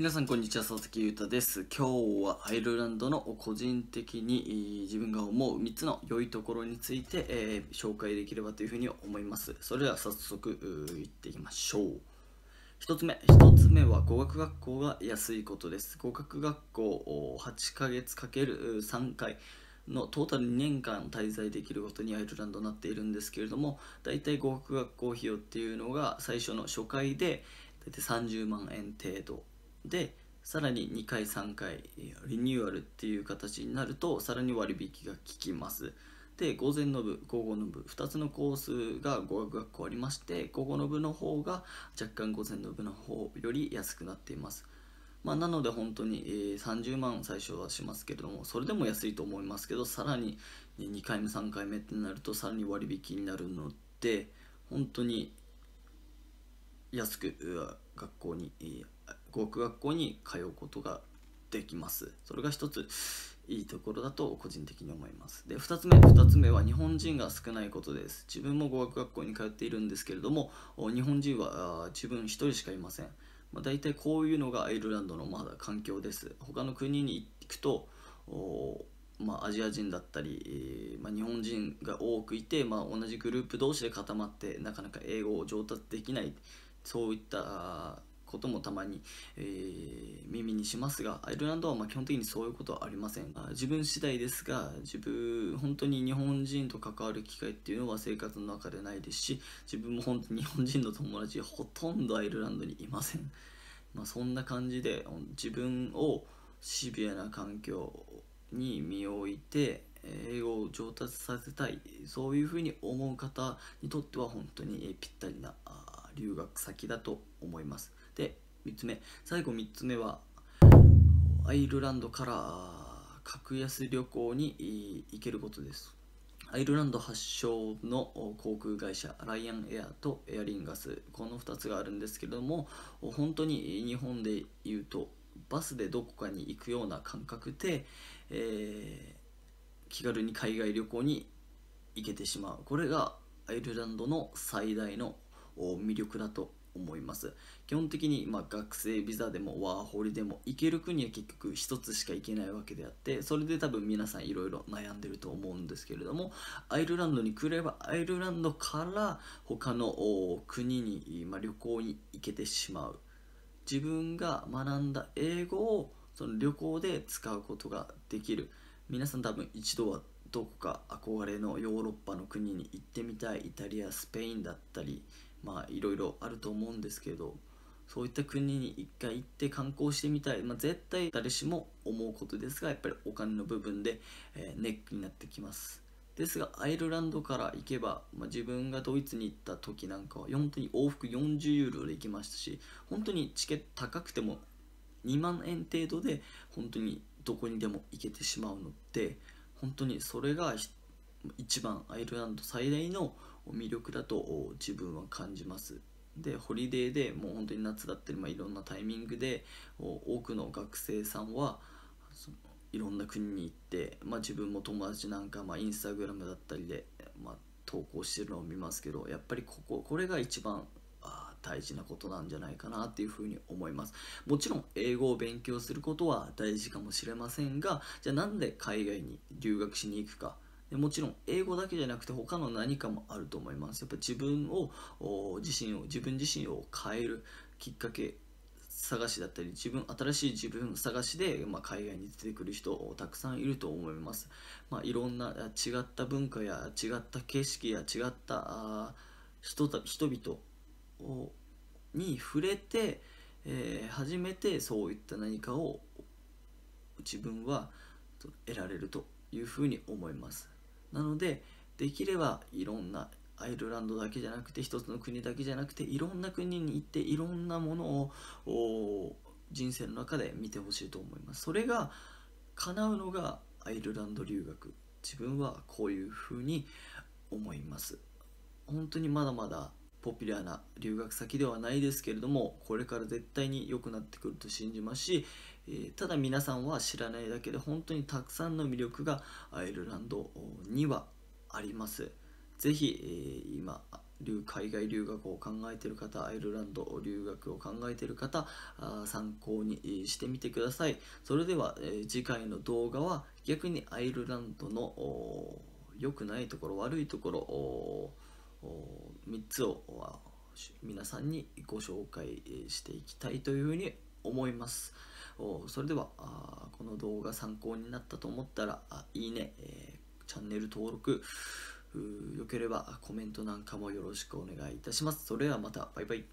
皆さんこんにちは佐々木裕太です今日はアイルランドの個人的に自分が思う3つの良いところについて、えー、紹介できればというふうに思いますそれでは早速いっていきましょう1つ目1つ目は語学学校が安いことです語学学校8ヶ月かける3回のトータル2年間滞在できることにアイルランドなっているんですけれども大体語学学校費用っていうのが最初の初回で大体30万円程度でさらに2回3回リニューアルっていう形になるとさらに割引が効きますで午前の部午後の部2つのコースが語学学校ありまして午後の部の方が若干午前の部の方より安くなっていますまあ、なので本当に30万最初はしますけれどもそれでも安いと思いますけどさらに2回目3回目ってなるとさらに割引になるので本当に安く学校に語学学校に通うことができますそれが一ついいところだと個人的に思いますで2つ目2つ目は日本人が少ないことです自分も語学学校に通っているんですけれども日本人は自分1人しかいません、まあ、大体こういうのがアイルランドのまだ環境です他の国に行くとまあ、アジア人だったり、まあ、日本人が多くいて、まあ、同じグループ同士で固まってなかなか英語を上達できないそういったこともたまに、えー、耳にしますがアイルランドはま基本的にそういうことはありません自分次第ですが自分本当に日本人と関わる機会っていうのは生活の中でないですし自分も本当に日本人の友達ほとんどアイルランドにいません、まあ、そんな感じで自分をシビアな環境に身を置いて英語を上達させたいそういうふうに思う方にとっては本当にぴったりな留学先だと思いますで3つ目最後3つ目はアイルランドから格安旅行に行けることですアイルランド発祥の航空会社ライアンエアとエアリンガスこの2つがあるんですけれども本当に日本で言うとバスでどこかに行くような感覚で、えー、気軽に海外旅行に行けてしまうこれがアイルランドの最大の魅力だと思います基本的にま学生ビザでもワーホリでも行ける国は結局1つしか行けないわけであってそれで多分皆さんいろいろ悩んでると思うんですけれどもアイルランドに来ればアイルランドから他の国に、ま旅行に行けてしまう自分が学んだ英語をその旅行で使うことができる皆さん多分一度はどこか憧れのヨーロッパの国に行ってみたいイタリアスペインだったりまあいろいろあると思うんですけどそういった国に一回行って観光してみたい、まあ、絶対誰しも思うことですがやっぱりお金の部分で、えネックになってきますですがアイルランドから行けば、まあ、自分がドイツに行った時なんかは本当に往復40ユーロで行きましたし本当にチケット高くても2万円程度で本当にどこにでも行けてしまうので本当にそれが一番アイルランド最大の魅力だと自分は感じますでホリデーでもう本当に夏だったり、まあ、いろんなタイミングで多くの学生さんはいろんな国に行って、まあ、自分も友達なんか、まあ、インスタグラムだったりで、まあ、投稿してるのを見ますけどやっぱりこここれが一番大事なことなんじゃないかなっていうふうに思いますもちろん英語を勉強することは大事かもしれませんがじゃあなんで海外に留学しに行くかでもちろん英語だけじゃなくて他の何かもあると思いますやっぱ自分を自身を自分自身を変えるきっかけ探しだったり自分新しい自分探しで、まあ、海外に出てくる人たくさんいると思います、まあ、いろんな違った文化や違った景色や違った人々に触れて、えー、初めてそういった何かを自分は得られるというふうに思いますなのでできればいろんなアイルランドだけじゃなくて一つの国だけじゃなくていろんな国に行っていろんなものを人生の中で見てほしいと思いますそれが叶うのがアイルランド留学自分はこういうふうに思います本当にまだまだポピュラーな留学先ではないですけれどもこれから絶対に良くなってくると信じますし、えー、ただ皆さんは知らないだけで本当にたくさんの魅力がアイルランドにはあります是非、えー、今海外留学を考えている方アイルランド留学を考えている方参考にしてみてくださいそれでは、えー、次回の動画は逆にアイルランドの良くないところ悪いところ3つを皆さんにご紹介していきたいというふうに思いますそれではこの動画参考になったと思ったらいいね、チャンネル登録よければコメントなんかもよろしくお願いいたしますそれではまたバイバイ